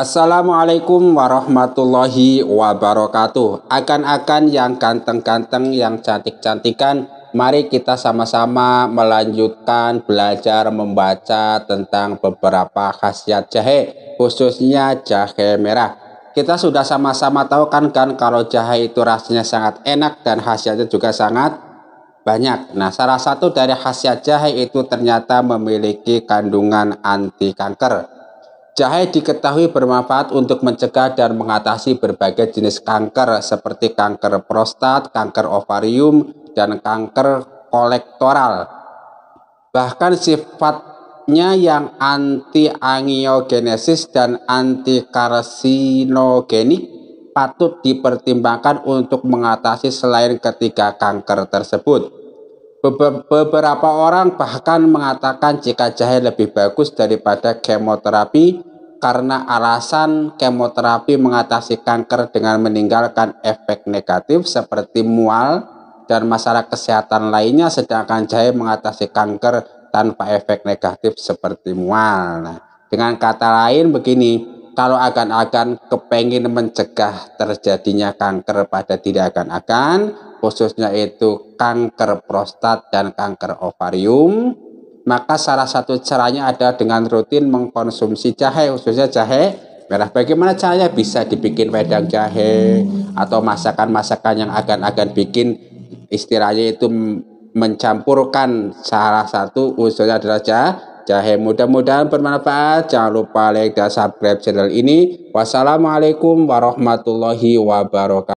Assalamualaikum warahmatullahi wabarakatuh. Akan-akan yang ganteng-ganteng, yang cantik-cantikan, mari kita sama-sama melanjutkan belajar membaca tentang beberapa khasiat jahe, khususnya jahe merah. Kita sudah sama-sama tahu kan kan kalau jahe itu rasanya sangat enak dan khasiatnya juga sangat banyak. Nah, salah satu dari khasiat jahe itu ternyata memiliki kandungan anti kanker. Jahe diketahui bermanfaat untuk mencegah dan mengatasi berbagai jenis kanker seperti kanker prostat, kanker ovarium, dan kanker kolektoral. Bahkan sifatnya yang anti-angiogenesis dan anti-karsinogenik patut dipertimbangkan untuk mengatasi selain ketiga kanker tersebut. Beberapa orang bahkan mengatakan jika jahe lebih bagus daripada kemoterapi karena alasan kemoterapi mengatasi kanker dengan meninggalkan efek negatif seperti mual dan masalah kesehatan lainnya sedangkan jahe mengatasi kanker tanpa efek negatif seperti mual. Nah, dengan kata lain begini, kalau akan-akan kepengin mencegah terjadinya kanker pada tidak akan-akan, khususnya itu kanker prostat dan kanker ovarium, maka salah satu caranya ada dengan rutin mengkonsumsi jahe, khususnya jahe merah. Bagaimana caranya bisa dibikin wedang jahe atau masakan-masakan yang akan-akan bikin istilahnya itu mencampurkan salah satu usulnya adalah jahe. jahe. Mudah-mudahan bermanfaat. Jangan lupa like dan subscribe channel ini. Wassalamualaikum warahmatullahi wabarakatuh.